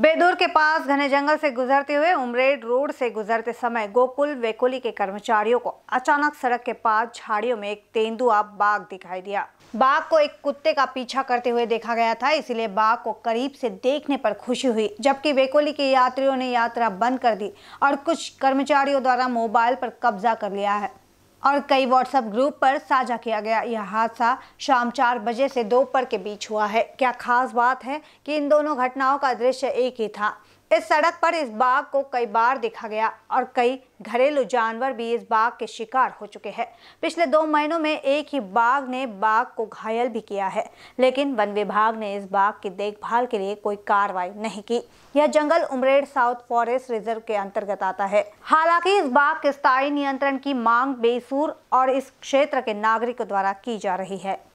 बेदूर के पास घने जंगल से गुजरते हुए उमरेड रोड से गुजरते समय गोकुल वेकोली के कर्मचारियों को अचानक सड़क के पास झाड़ियों में एक तेंदुआ बाघ दिखाई दिया बाघ को एक कुत्ते का पीछा करते हुए देखा गया था इसलिए बाघ को करीब से देखने पर खुशी हुई जबकि वेकोली के यात्रियों ने यात्रा बंद कर दी और कुछ कर्मचारियों द्वारा मोबाइल पर कब्जा कर लिया है और कई व्हाट्सएप ग्रुप पर साझा किया गया यह हादसा शाम चार बजे से दोपहर के बीच हुआ है क्या खास बात है कि इन दोनों घटनाओं का दृश्य एक ही था इस सड़क पर इस बाघ को कई बार देखा गया और कई घरेलू जानवर भी इस बाघ के शिकार हो चुके हैं पिछले दो महीनों में एक ही बाघ ने बाघ को घायल भी किया है लेकिन वन विभाग ने इस बाघ की देखभाल के लिए कोई कार्रवाई नहीं की यह जंगल उमरेड साउथ फॉरेस्ट रिजर्व के अंतर्गत आता है हालांकि इस बाघ के स्थायी नियंत्रण की मांग बेसूर और इस क्षेत्र के नागरिकों द्वारा की जा रही है